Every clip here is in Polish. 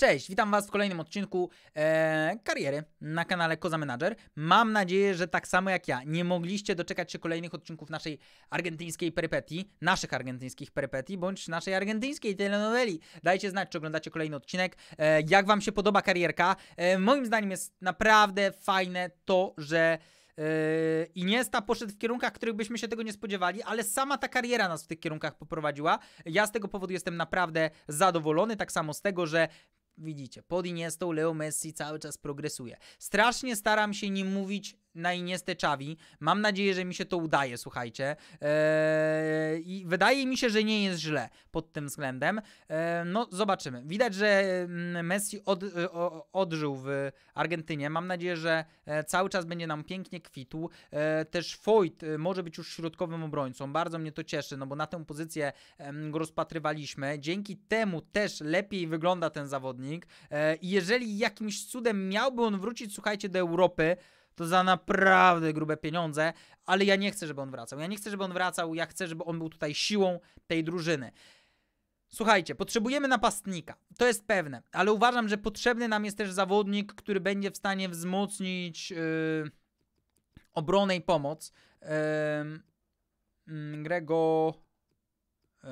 Cześć, witam Was w kolejnym odcinku e, kariery na kanale Koza Manager. Mam nadzieję, że tak samo jak ja nie mogliście doczekać się kolejnych odcinków naszej argentyńskiej perypetii, naszych argentyńskich perypetii, bądź naszej argentyńskiej telenoweli. Dajcie znać, czy oglądacie kolejny odcinek, e, jak Wam się podoba karierka. E, moim zdaniem jest naprawdę fajne to, że... I e, Iniesta poszedł w kierunkach, których byśmy się tego nie spodziewali, ale sama ta kariera nas w tych kierunkach poprowadziła. Ja z tego powodu jestem naprawdę zadowolony, tak samo z tego, że widzicie, pod Iniestą Leo Messi cały czas progresuje. Strasznie staram się nie mówić na Iniestę Czawi. Mam nadzieję, że mi się to udaje, słuchajcie. Eee, I wydaje mi się, że nie jest źle pod tym względem. Eee, no, zobaczymy. Widać, że mm, Messi od, odżył w Argentynie. Mam nadzieję, że e, cały czas będzie nam pięknie kwitł. Eee, też Foyt e, może być już środkowym obrońcą. Bardzo mnie to cieszy, no bo na tę pozycję go rozpatrywaliśmy. Dzięki temu też lepiej wygląda ten zawodnik. Eee, I jeżeli jakimś cudem miałby on wrócić, słuchajcie, do Europy, to za naprawdę grube pieniądze, ale ja nie chcę, żeby on wracał. Ja nie chcę, żeby on wracał, ja chcę, żeby on był tutaj siłą tej drużyny. Słuchajcie, potrzebujemy napastnika, to jest pewne, ale uważam, że potrzebny nam jest też zawodnik, który będzie w stanie wzmocnić yy, obronę i pomoc. Yy, mm, Grego. Yy,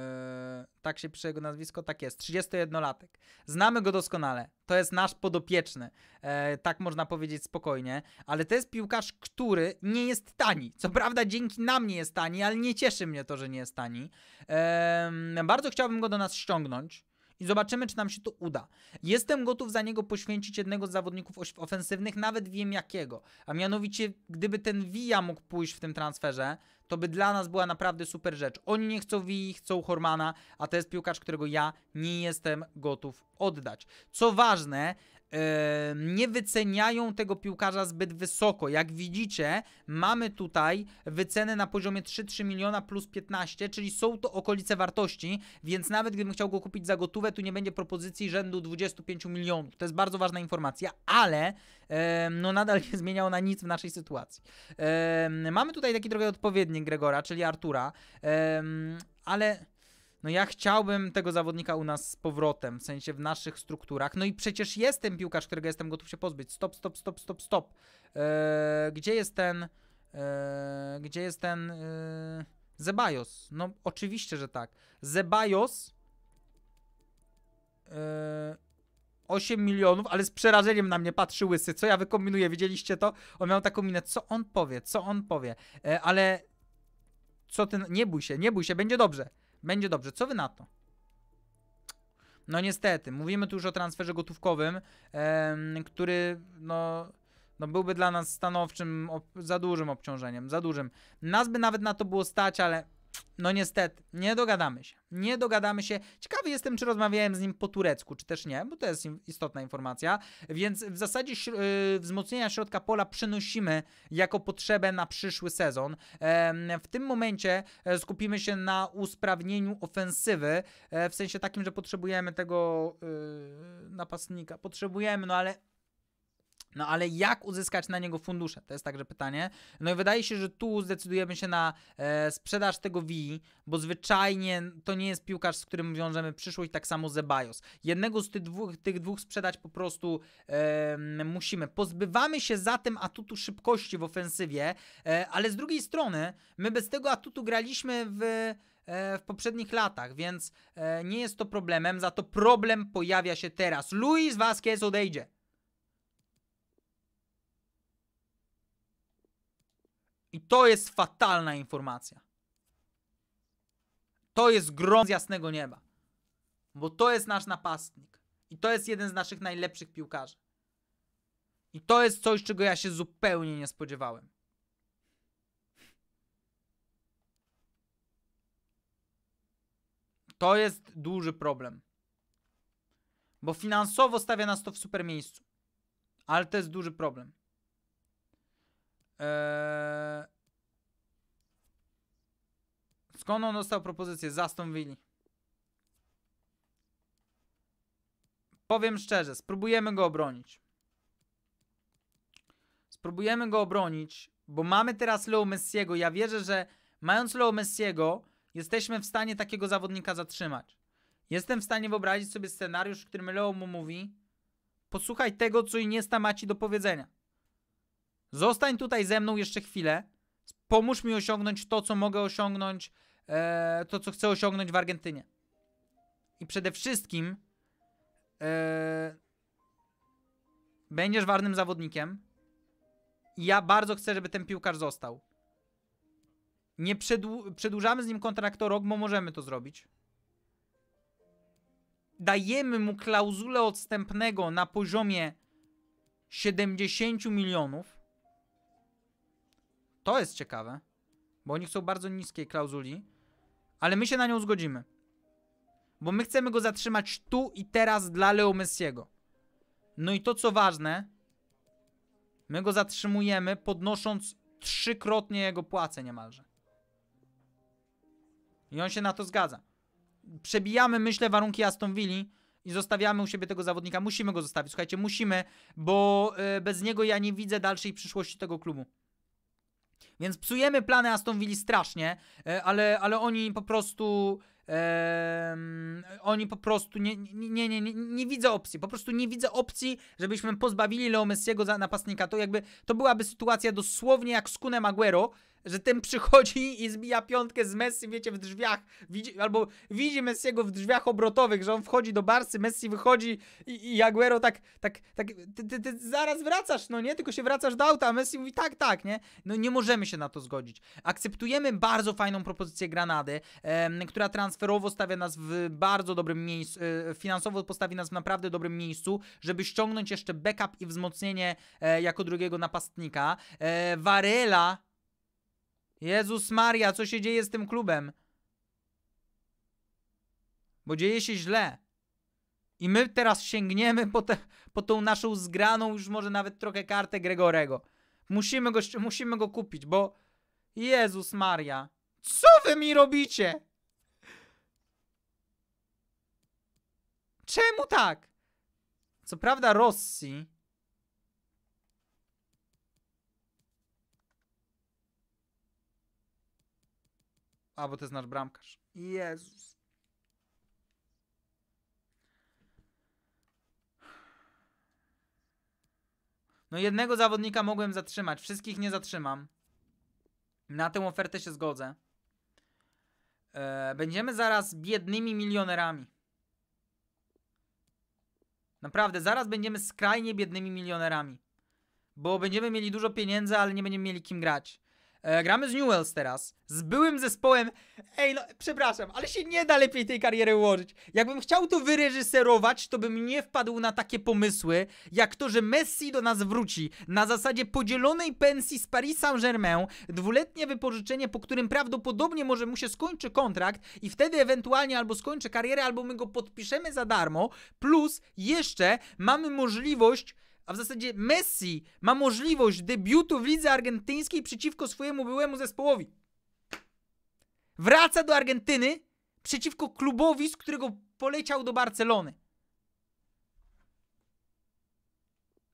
tak się pisze jego nazwisko, tak jest, 31-latek. Znamy go doskonale, to jest nasz podopieczny, e, tak można powiedzieć spokojnie, ale to jest piłkarz, który nie jest tani. Co prawda dzięki nam nie jest tani, ale nie cieszy mnie to, że nie jest tani. E, bardzo chciałbym go do nas ściągnąć, i zobaczymy, czy nam się to uda. Jestem gotów za niego poświęcić jednego z zawodników ofensywnych, nawet wiem jakiego. A mianowicie, gdyby ten Villa mógł pójść w tym transferze, to by dla nas była naprawdę super rzecz. Oni nie chcą Willi, chcą Hormana, a to jest piłkarz, którego ja nie jestem gotów oddać. Co ważne, nie wyceniają tego piłkarza zbyt wysoko. Jak widzicie, mamy tutaj wycenę na poziomie 3-3 miliona plus 15, czyli są to okolice wartości, więc nawet gdybym chciał go kupić za gotówę, tu nie będzie propozycji rzędu 25 milionów. To jest bardzo ważna informacja, ale no nadal nie zmieniało na nic w naszej sytuacji. Mamy tutaj taki trochę odpowiednik Gregora, czyli Artura, ale no ja chciałbym tego zawodnika u nas z powrotem, w sensie w naszych strukturach. No i przecież jest ten piłkarz, którego jestem gotów się pozbyć. Stop, stop, stop, stop, stop. Eee, gdzie jest ten... Eee, gdzie jest ten... Eee, Zebajos. No oczywiście, że tak. Zebajos... Eee, 8 milionów, ale z przerażeniem na mnie patrzy łysy. Co ja wykombinuję? Widzieliście to? On miał taką minę. Co on powie? Co on powie? Eee, ale... Co ten Nie bój się, nie bój się, będzie dobrze. Będzie dobrze, co wy na to? No niestety, mówimy tu już o transferze gotówkowym, em, który no, no byłby dla nas stanowczym, za dużym obciążeniem, za dużym. Nas by nawet na to było stać, ale no niestety, nie dogadamy się. Nie dogadamy się. Ciekawy jestem, czy rozmawiałem z nim po turecku, czy też nie, bo to jest istotna informacja. Więc w zasadzie yy, wzmocnienia środka pola przenosimy jako potrzebę na przyszły sezon. w tym momencie e, skupimy się na usprawnieniu ofensywy, e, w sensie takim, że potrzebujemy tego y, napastnika. Potrzebujemy, no ale no ale jak uzyskać na niego fundusze? To jest także pytanie. No i wydaje się, że tu zdecydujemy się na e, sprzedaż tego Wii, bo zwyczajnie to nie jest piłkarz, z którym wiążemy przyszłość, tak samo Zebajos. Jednego z tych dwóch, tych dwóch sprzedać po prostu e, musimy. Pozbywamy się zatem atutu szybkości w ofensywie, e, ale z drugiej strony my bez tego atutu graliśmy w e, w poprzednich latach, więc e, nie jest to problemem, za to problem pojawia się teraz. Luis Vasquez odejdzie. I to jest fatalna informacja. To jest grom z jasnego nieba. Bo to jest nasz napastnik. I to jest jeden z naszych najlepszych piłkarzy. I to jest coś, czego ja się zupełnie nie spodziewałem. To jest duży problem. Bo finansowo stawia nas to w super miejscu. Ale to jest duży problem. Eee... Skąd on dostał propozycję? Zastąpili. Powiem szczerze, spróbujemy go obronić. Spróbujemy go obronić, bo mamy teraz Leo Messiego. Ja wierzę, że mając Leo Messiego, jesteśmy w stanie takiego zawodnika zatrzymać. Jestem w stanie wyobrazić sobie scenariusz, w którym Leo mu mówi: Posłuchaj tego, co Iniesta ma ci do powiedzenia. Zostań tutaj ze mną jeszcze chwilę. Pomóż mi osiągnąć to, co mogę osiągnąć, e, to, co chcę osiągnąć w Argentynie. I przede wszystkim e, będziesz warnym zawodnikiem. ja bardzo chcę, żeby ten piłkarz został. Nie przedłu przedłużamy z nim kontraktu rok, bo możemy to zrobić. Dajemy mu klauzulę odstępnego na poziomie 70 milionów to jest ciekawe, bo oni chcą bardzo niskiej klauzuli, ale my się na nią zgodzimy. Bo my chcemy go zatrzymać tu i teraz dla Leo Messiego. No i to co ważne, my go zatrzymujemy podnosząc trzykrotnie jego płacę niemalże. I on się na to zgadza. Przebijamy, myślę, warunki Aston Villa i zostawiamy u siebie tego zawodnika. Musimy go zostawić, słuchajcie, musimy, bo e, bez niego ja nie widzę dalszej przyszłości tego klubu. Więc psujemy plany Aston Villa strasznie, e, ale, ale oni po prostu... Um, oni po prostu nie, nie, nie, nie, nie widzę opcji. Po prostu nie widzę opcji, żebyśmy pozbawili Leo Messiego za napastnika. To jakby to byłaby sytuacja dosłownie jak z Kunem Aguero, że ten przychodzi i zbija piątkę z Messi, wiecie, w drzwiach, widzi, albo widzi Messiego w drzwiach obrotowych, że on wchodzi do Barsy, Messi wychodzi i, i Aguero tak, tak, tak, ty, ty, ty zaraz wracasz, no nie, tylko się wracasz do auta, a Messi mówi tak, tak, nie, no nie możemy się na to zgodzić. Akceptujemy bardzo fajną propozycję Granady, która transferowo stawia nas w bardzo dobrym miejscu, e, finansowo postawi nas w naprawdę dobrym miejscu, żeby ściągnąć jeszcze backup i wzmocnienie e, jako drugiego napastnika. E, Varela Jezus Maria, co się dzieje z tym klubem? Bo dzieje się źle. I my teraz sięgniemy po, te, po tą naszą zgraną już może nawet trochę kartę Gregorego. Musimy go, musimy go kupić, bo... Jezus Maria. Co wy mi robicie? Czemu tak? Co prawda Rossi A, bo to jest nasz bramkarz. Jezus. No jednego zawodnika mogłem zatrzymać, wszystkich nie zatrzymam. Na tę ofertę się zgodzę. Eee, będziemy zaraz biednymi milionerami. Naprawdę, zaraz będziemy skrajnie biednymi milionerami. Bo będziemy mieli dużo pieniędzy, ale nie będziemy mieli kim grać. E, gramy z Newells teraz, z byłym zespołem. Ej, no, przepraszam, ale się nie da lepiej tej kariery ułożyć. Jakbym chciał to wyreżyserować, to bym nie wpadł na takie pomysły, jak to, że Messi do nas wróci na zasadzie podzielonej pensji z Paris Saint-Germain, dwuletnie wypożyczenie, po którym prawdopodobnie może mu się skończy kontrakt i wtedy ewentualnie albo skończy karierę, albo my go podpiszemy za darmo, plus jeszcze mamy możliwość a w zasadzie Messi ma możliwość debiutu w lidze argentyńskiej przeciwko swojemu byłemu zespołowi. Wraca do Argentyny przeciwko klubowi, z którego poleciał do Barcelony.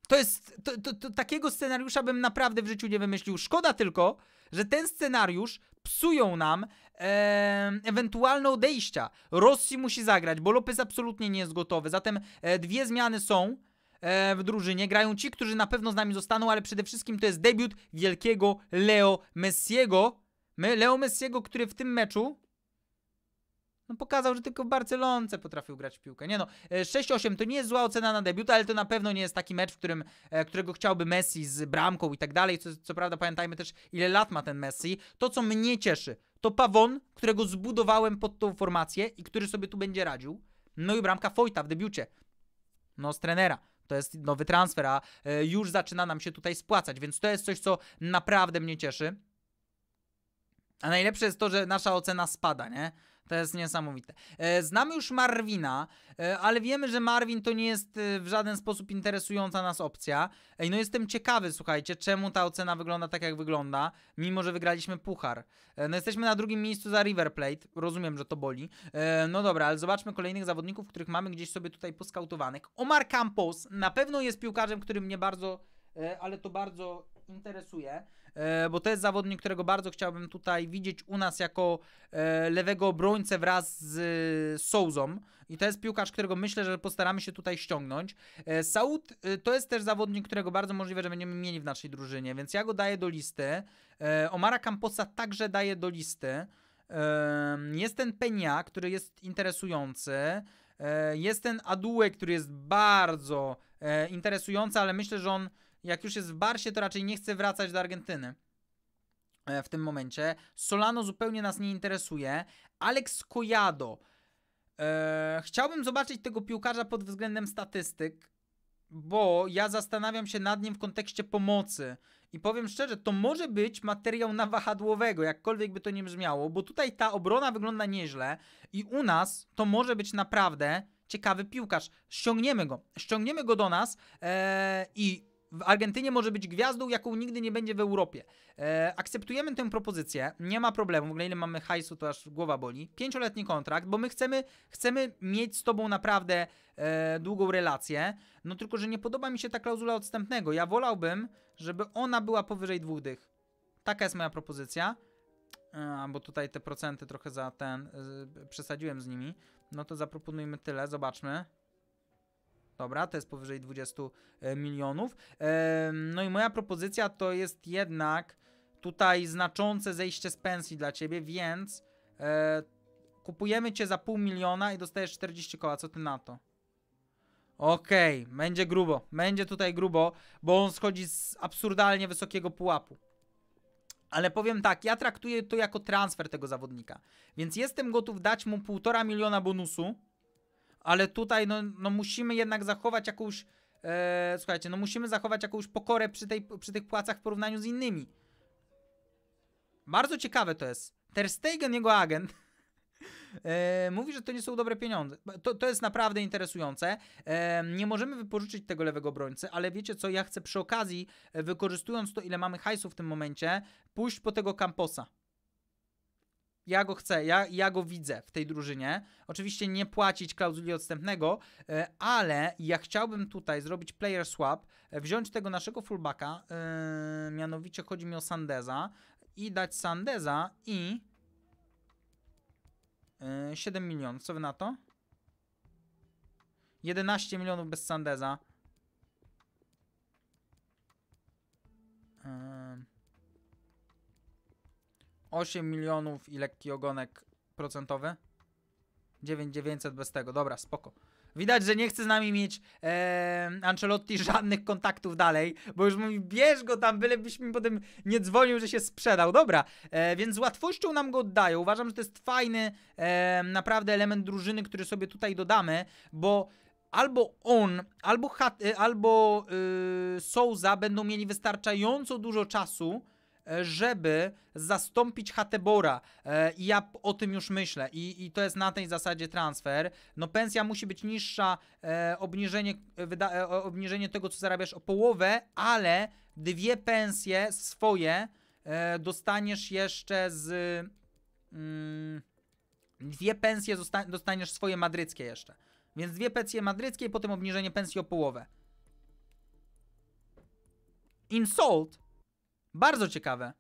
To jest. To, to, to, takiego scenariusza bym naprawdę w życiu nie wymyślił. Szkoda tylko, że ten scenariusz psują nam e, ewentualne odejścia. Rossi musi zagrać, bo Lopez absolutnie nie jest gotowy. Zatem e, dwie zmiany są. E, w drużynie. Grają ci, którzy na pewno z nami zostaną, ale przede wszystkim to jest debiut wielkiego Leo Messiego. Leo Messiego, który w tym meczu no pokazał, że tylko w Barcelonce potrafił grać w piłkę. Nie no, 6-8 e, to nie jest zła ocena na debiut, ale to na pewno nie jest taki mecz, w którym, e, którego chciałby Messi z bramką i tak dalej. Co, co prawda pamiętajmy też, ile lat ma ten Messi. To, co mnie cieszy, to Pawon, którego zbudowałem pod tą formację i który sobie tu będzie radził. No i bramka Fojta w debiucie. No z trenera. To jest nowy transfer, a e, już zaczyna nam się tutaj spłacać, więc to jest coś, co naprawdę mnie cieszy. A najlepsze jest to, że nasza ocena spada, nie? To jest niesamowite. E, Znamy już Marwina, e, ale wiemy, że Marwin to nie jest e, w żaden sposób interesująca nas opcja. Ej, no jestem ciekawy, słuchajcie, czemu ta ocena wygląda tak, jak wygląda, mimo że wygraliśmy puchar. No jesteśmy na drugim miejscu za River Plate, rozumiem, że to boli. No dobra, ale zobaczmy kolejnych zawodników, których mamy gdzieś sobie tutaj poskautowanych. Omar Campos na pewno jest piłkarzem, który mnie bardzo, ale to bardzo interesuje. E, bo to jest zawodnik, którego bardzo chciałbym tutaj widzieć u nas jako e, lewego obrońcę wraz z e, Souzą. I to jest piłkarz, którego myślę, że postaramy się tutaj ściągnąć. Saud to jest też zawodnik, którego bardzo możliwe, że będziemy mieli w naszej drużynie, więc ja go daję do listy. Omara Camposa także daję do listy. Jest ten Penia, który jest interesujący. Jest ten Adue, który jest bardzo interesujący, ale myślę, że on jak już jest w Barsie, to raczej nie chce wracać do Argentyny e, w tym momencie. Solano zupełnie nas nie interesuje. Alex Collado. Eee, chciałbym zobaczyć tego piłkarza pod względem statystyk, bo ja zastanawiam się nad nim w kontekście pomocy. I powiem szczerze, to może być materiał na wahadłowego, jakkolwiek by to nie brzmiało, bo tutaj ta obrona wygląda nieźle i u nas to może być naprawdę ciekawy piłkarz. Ściągniemy go. Ściągniemy go do nas eee, i w Argentynie może być gwiazdą, jaką nigdy nie będzie w Europie. E, akceptujemy tę propozycję, nie ma problemu, w ogóle ile mamy hajsu, to aż głowa boli. Pięcioletni kontrakt, bo my chcemy, chcemy mieć z tobą naprawdę e, długą relację, no tylko, że nie podoba mi się ta klauzula odstępnego. Ja wolałbym, żeby ona była powyżej dwóch dych. Taka jest moja propozycja. A, e, bo tutaj te procenty trochę za ten, y, przesadziłem z nimi. No to zaproponujmy tyle, zobaczmy. Dobra, to jest powyżej 20 e, milionów. No i moja propozycja to jest jednak tutaj znaczące zejście z pensji dla ciebie, więc e, kupujemy cię za pół miliona i dostajesz 40 koła. Co ty na to? Okej, okay, będzie grubo. Będzie tutaj grubo, bo on schodzi z absurdalnie wysokiego pułapu. Ale powiem tak, ja traktuję to jako transfer tego zawodnika. Więc jestem gotów dać mu półtora miliona bonusu ale tutaj no, no musimy jednak zachować jakąś, e, słuchajcie, no musimy zachować jakąś pokorę przy, tej, przy tych płacach w porównaniu z innymi. Bardzo ciekawe to jest. Ter Stegen, jego agent, e, mówi, że to nie są dobre pieniądze. To, to jest naprawdę interesujące. E, nie możemy wypożyczyć tego lewego brońcy, ale wiecie co, ja chcę przy okazji, e, wykorzystując to, ile mamy hajsu w tym momencie, pójść po tego Camposa. Ja go chcę, ja, ja go widzę w tej drużynie. Oczywiście nie płacić klauzuli odstępnego, e, ale ja chciałbym tutaj zrobić player swap, e, wziąć tego naszego fullbacka, yy, mianowicie chodzi mi o Sandeza, i dać Sandeza i yy, 7 milionów. Co wy na to? 11 milionów bez Sandeza. 8 milionów i lekki ogonek procentowy. 9900 bez tego, dobra, spoko. Widać, że nie chce z nami mieć e, Ancelotti żadnych kontaktów dalej, bo już mówi, bierz go tam, bylebyś mi potem nie dzwonił, że się sprzedał. Dobra, e, więc z łatwością nam go oddają. Uważam, że to jest fajny e, naprawdę element drużyny, który sobie tutaj dodamy, bo albo on, albo, e, albo y, Souza będą mieli wystarczająco dużo czasu, E, żeby zastąpić Hatebora. E, I ja o tym już myślę. I, I to jest na tej zasadzie transfer. No pensja musi być niższa, e, obniżenie, obniżenie tego, co zarabiasz o połowę, ale dwie pensje swoje dostaniesz jeszcze z... Mm, dwie pensje dostaniesz swoje madryckie jeszcze. Więc dwie pensje madryckie i potem obniżenie pensji o połowę. Insult bardzo ciekawe.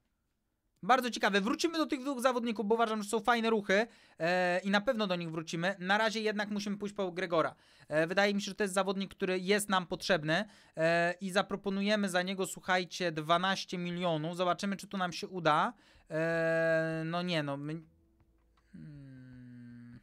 Bardzo ciekawe. Wrócimy do tych dwóch zawodników, bo uważam, że są fajne ruchy e, i na pewno do nich wrócimy. Na razie jednak musimy pójść po Gregora. E, wydaje mi się, że to jest zawodnik, który jest nam potrzebny e, i zaproponujemy za niego, słuchajcie, 12 milionów. Zobaczymy, czy to nam się uda. E, no nie, no. My... Hmm.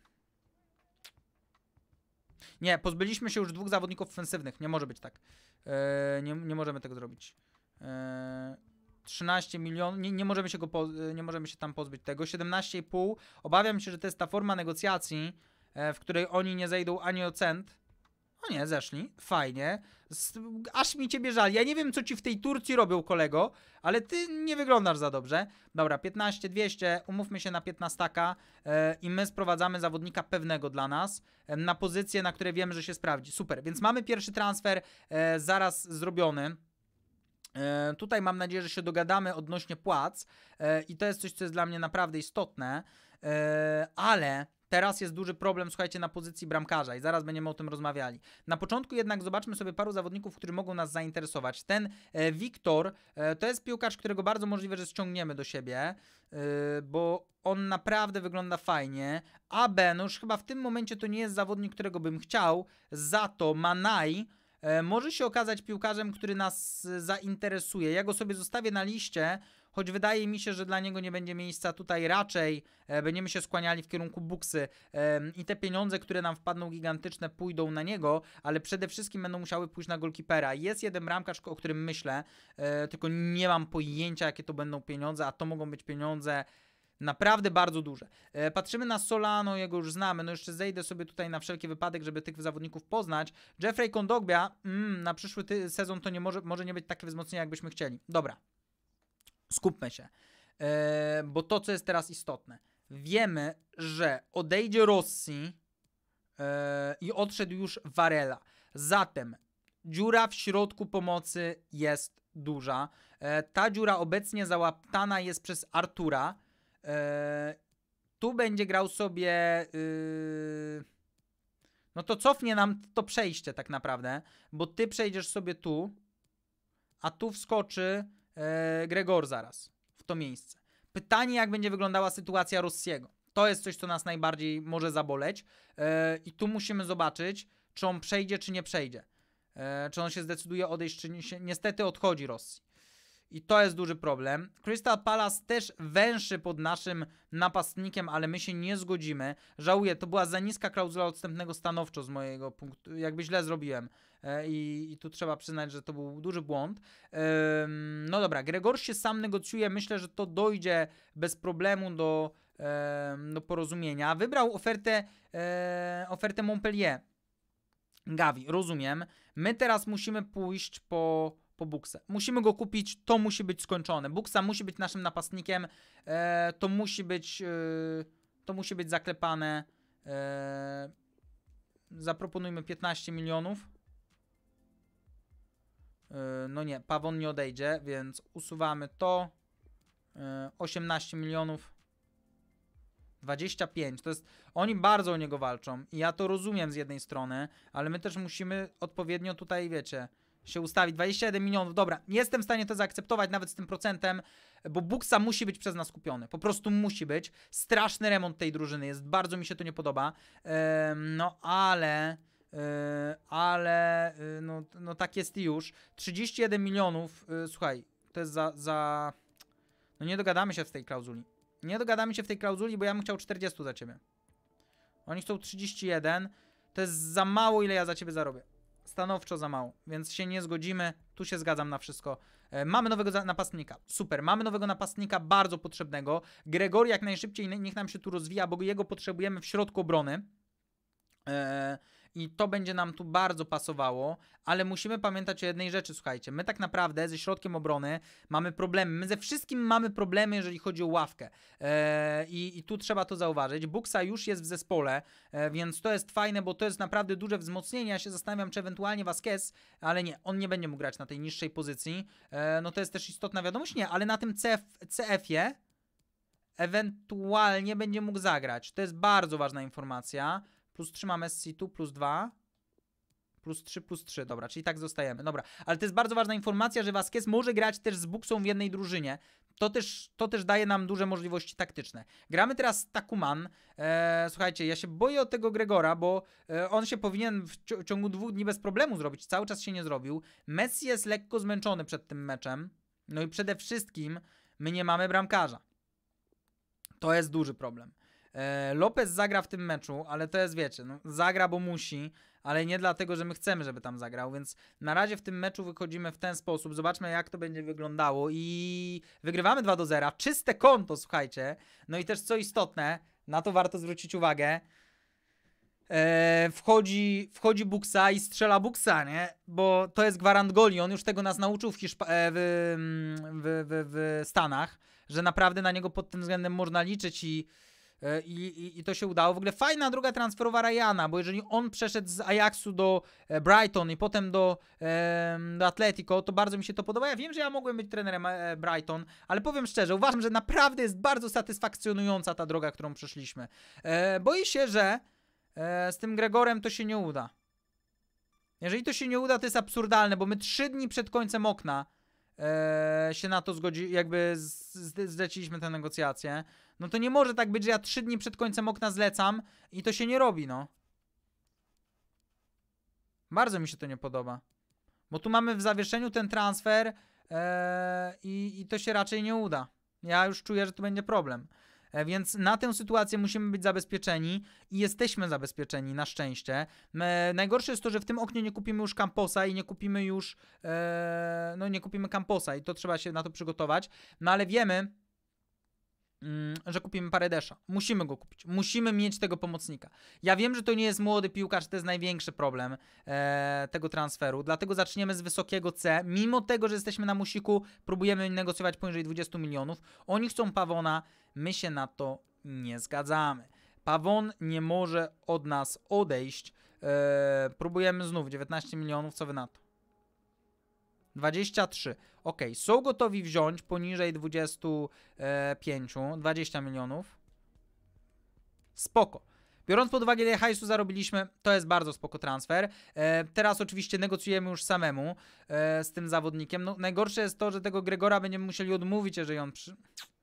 Nie, pozbyliśmy się już dwóch zawodników ofensywnych. Nie może być tak. E, nie, nie możemy tego zrobić. Eee... 13 milionów, nie, nie, możemy się go po, e, nie możemy się tam pozbyć tego. 17,5. Obawiam się, że to jest ta forma negocjacji, e, w której oni nie zejdą ani o cent. o no nie, zeszli. Fajnie. aż mi ciebie żal. Ja nie wiem, co ci w tej Turcji robił, kolego, ale ty nie wyglądasz za dobrze. Dobra, 15 200, umówmy się na 15 e, i my sprowadzamy zawodnika pewnego dla nas na pozycję, na której wiemy, że się sprawdzi. Super, więc mamy pierwszy transfer zaraz zrobiony. E, tutaj mam nadzieję, że się dogadamy odnośnie płac e, i to jest coś, co jest dla mnie naprawdę istotne, e, ale Teraz jest duży problem, słuchajcie, na pozycji bramkarza i zaraz będziemy o tym rozmawiali. Na początku jednak zobaczmy sobie paru zawodników, którzy mogą nas zainteresować. Ten Wiktor to jest piłkarz, którego bardzo możliwe, że ściągniemy do siebie, bo on naprawdę wygląda fajnie. AB, no już chyba w tym momencie to nie jest zawodnik, którego bym chciał, za to Manaj E, może się okazać piłkarzem, który nas zainteresuje. Ja go sobie zostawię na liście, choć wydaje mi się, że dla niego nie będzie miejsca tutaj raczej. E, będziemy się skłaniali w kierunku buksy i te pieniądze, które nam wpadną gigantyczne, pójdą na niego, ale przede wszystkim będą musiały pójść na golkipera. Jest jeden bramkarz, o którym myślę, e, tylko nie mam pojęcia, jakie to będą pieniądze, a to mogą być pieniądze Naprawdę bardzo duże. E, patrzymy na Solano, jego już znamy. No jeszcze zejdę sobie tutaj na wszelki wypadek, żeby tych zawodników poznać. Jeffrey Kondogbia, mm, na przyszły sezon to nie może, może nie być takie wzmocnienie, jakbyśmy chcieli. Dobra, skupmy się. E, bo to, co jest teraz istotne. Wiemy, że odejdzie Rossi e, i odszedł już Varela. Zatem dziura w środku pomocy jest duża. E, ta dziura obecnie załaptana jest przez Artura E, tu będzie grał sobie. Y, no to cofnie nam to przejście tak naprawdę, bo ty przejdziesz sobie tu, a tu wskoczy e, Gregor zaraz w to miejsce. Pytanie, jak będzie wyglądała sytuacja Rossiego. To jest coś, co nas najbardziej może zaboleć. E, I tu musimy zobaczyć, czy on przejdzie, czy nie przejdzie. Czy on się zdecyduje odejść, czy nie. Niestety odchodzi Rosji i to jest duży problem. Crystal Palace też węszy pod naszym napastnikiem, ale my się nie zgodzimy. Żałuję, to była za niska klauzula odstępnego stanowczo z mojego punktu, jakby źle zrobiłem. E, I, I, tu trzeba przyznać, że to był duży błąd. Ym, no dobra, Gregor się sam negocjuje. Myślę, że to dojdzie bez problemu do, ym, do porozumienia. Wybrał ofertę, yy, ofertę Montpellier. Gavi, rozumiem. My teraz musimy pójść po po Bukse. Musimy go kupić, to musi być skończone. Buksa musi być naszym napastnikiem, e, to musi być, e, to musi być zaklepane. E, zaproponujmy 15 milionów. E, no nie, Pawon nie odejdzie, więc usuwamy to. E, 18 milionów. 25. To jest, oni bardzo o niego walczą i ja to rozumiem z jednej strony, ale my też musimy odpowiednio tutaj, wiecie, się ustawi. 21 milionów, dobra. Nie jestem w stanie to zaakceptować nawet z tym procentem, bo Buksa musi być przez nas kupiony. Po prostu musi być. Straszny remont tej drużyny jest. Bardzo mi się to nie podoba. no ale... E, ale e, no, no tak jest już. 31 milionów, e, słuchaj, to jest za, za... No nie dogadamy się w tej klauzuli. Nie dogadamy się w tej klauzuli, bo ja bym chciał 40 za ciebie. Oni chcą 31. To jest za mało, ile ja za ciebie zarobię stanowczo za mało, więc się nie zgodzimy. Tu się zgadzam na wszystko. E, mamy nowego napastnika. Super. Mamy nowego napastnika bardzo potrzebnego. Gregor, jak najszybciej niech nam się tu rozwija, bo jego potrzebujemy w środku obrony. Eee, i to będzie nam tu bardzo pasowało, ale musimy pamiętać o jednej rzeczy, słuchajcie. My tak naprawdę ze środkiem obrony mamy problemy. My ze wszystkim mamy problemy, jeżeli chodzi o ławkę. Eee, i, i, tu trzeba to zauważyć. Buksa już jest w zespole, e, więc to jest fajne, bo to jest naprawdę duże wzmocnienie. Ja się zastanawiam, czy ewentualnie Vasquez, ale nie, on nie będzie mógł grać na tej niższej pozycji. E, no to jest też istotna wiadomość, nie, ale na tym CF, CF-ie ewentualnie będzie mógł zagrać. To jest bardzo ważna informacja plus 3 mamy z situ, plus 2, plus 3, plus 3, dobra, czyli tak zostajemy, dobra. Ale to jest bardzo ważna informacja, że Vasquez może grać też z Buxą w jednej drużynie. To też, to też daje nam duże możliwości taktyczne. Gramy teraz Takuman. E, słuchajcie, ja się boję o tego Gregora, bo e, on się powinien w ciągu dwóch dni bez problemu zrobić. Cały czas się nie zrobił. Messi jest lekko zmęczony przed tym meczem. No i przede wszystkim my nie mamy bramkarza. To jest duży problem. E, Lopez zagra w tym meczu, ale to jest, wiecie, no, zagra, bo musi, ale nie dlatego, że my chcemy, żeby tam zagrał, więc na razie w tym meczu wychodzimy w ten sposób. Zobaczmy, jak to będzie wyglądało i wygrywamy 2 do 0. Czyste konto, słuchajcie. No i też co istotne, na to warto zwrócić uwagę, e, wchodzi, wchodzi Buksa i strzela Buksa, nie? Bo to jest gwarant goli. On już tego nas nauczył w, Hiszpa e, w, mm, w, w, w Stanach, że naprawdę na niego pod tym względem można liczyć i E, I, i, I, to się udało. W ogóle fajna druga transferowa Ryana, bo jeżeli on przeszedł z Ajaxu do e, Brighton i potem do, do Atletico, to bardzo mi się to podoba. Ja wiem, że ja mogłem być trenerem e, Brighton, ale powiem szczerze, uważam, że naprawdę jest bardzo satysfakcjonująca ta droga, którą przeszliśmy. Boję się, że z tym Gregorem to się nie uda. Jeżeli to się nie uda, to jest absurdalne, bo my trzy dni przed końcem okna E, się na to zgodzi, jakby z, zleciliśmy te negocjacje, no to nie może tak być, że ja trzy dni przed końcem okna zlecam i to się nie robi, no. Bardzo mi się to nie podoba. Bo tu mamy w zawieszeniu ten transfer e, i, i to się raczej nie uda. Ja już czuję, że to będzie problem. E, więc na tę sytuację musimy być zabezpieczeni i jesteśmy zabezpieczeni na szczęście. E, najgorsze jest to, że w tym oknie nie kupimy już kamposa i nie kupimy już, e, no nie kupimy kamposa i to trzeba się na to przygotować. No ale wiemy, Mm, że kupimy Paredesza. Musimy go kupić. Musimy mieć tego pomocnika. Ja wiem, że to nie jest młody piłkarz, to jest największy problem e, tego transferu, dlatego zaczniemy z wysokiego C. Mimo tego, że jesteśmy na musiku, próbujemy negocjować poniżej 20 milionów. Oni chcą Pawona, my się na to nie zgadzamy. Pawon nie może od nas odejść. E, próbujemy znów 19 milionów, co wy na to? 23. Ok, są gotowi wziąć poniżej 25, 20 milionów. Spoko. Biorąc pod uwagę, ile hajsu zarobiliśmy, to jest bardzo spoko transfer. E, teraz oczywiście negocjujemy już samemu e, z tym zawodnikiem. No, najgorsze jest to, że tego Gregora będziemy musieli odmówić, jeżeli on... Przy...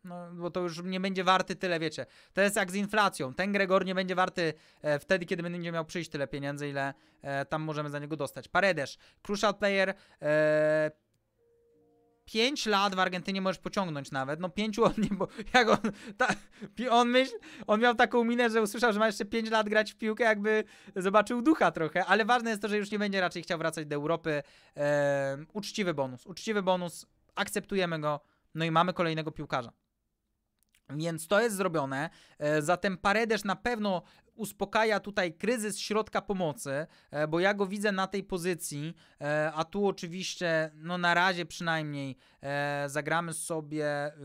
No, bo to już nie będzie warty tyle, wiecie. To jest jak z inflacją. Ten Gregor nie będzie warty e, wtedy, kiedy będzie miał przyjść tyle pieniędzy, ile e, tam możemy za niego dostać. Paredes, crucial player, e, 5 lat w Argentynie możesz pociągnąć nawet. No 5 od nie, bo jak on, ta, on myśl, on miał taką minę, że usłyszał, że ma jeszcze 5 lat grać w piłkę, jakby zobaczył ducha trochę, ale ważne jest to, że już nie będzie raczej chciał wracać do Europy. uczciwy bonus, uczciwy bonus, akceptujemy go, no i mamy kolejnego piłkarza. Więc to jest zrobione. E, zatem Paredes na pewno uspokaja tutaj kryzys środka pomocy, e, bo ja go widzę na tej pozycji, e, a tu oczywiście, no na razie przynajmniej, e, zagramy sobie y,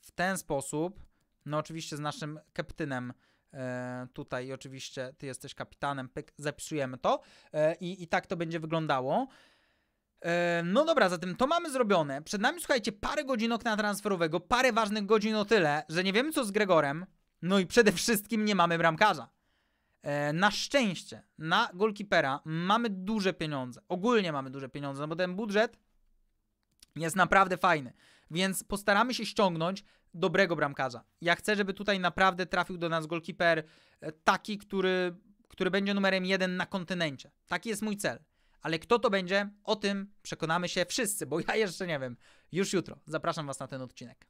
w ten sposób, no oczywiście z naszym kaptynem tutaj oczywiście ty jesteś kapitanem, pyk, zapisujemy to i, i tak to będzie wyglądało. No dobra, zatem to mamy zrobione. Przed nami, słuchajcie, parę godzin okna transferowego, parę ważnych godzin o tyle, że nie wiemy co z Gregorem. No i przede wszystkim nie mamy bramkarza. Na szczęście na golkipera mamy duże pieniądze. Ogólnie mamy duże pieniądze, no bo ten budżet jest naprawdę fajny. Więc postaramy się ściągnąć dobrego bramkarza. Ja chcę, żeby tutaj naprawdę trafił do nas golkiper e, taki, który, który będzie numerem jeden na kontynencie. Taki jest mój cel ale kto to będzie, o tym przekonamy się wszyscy, bo ja jeszcze nie wiem. Już jutro. Zapraszam Was na ten odcinek.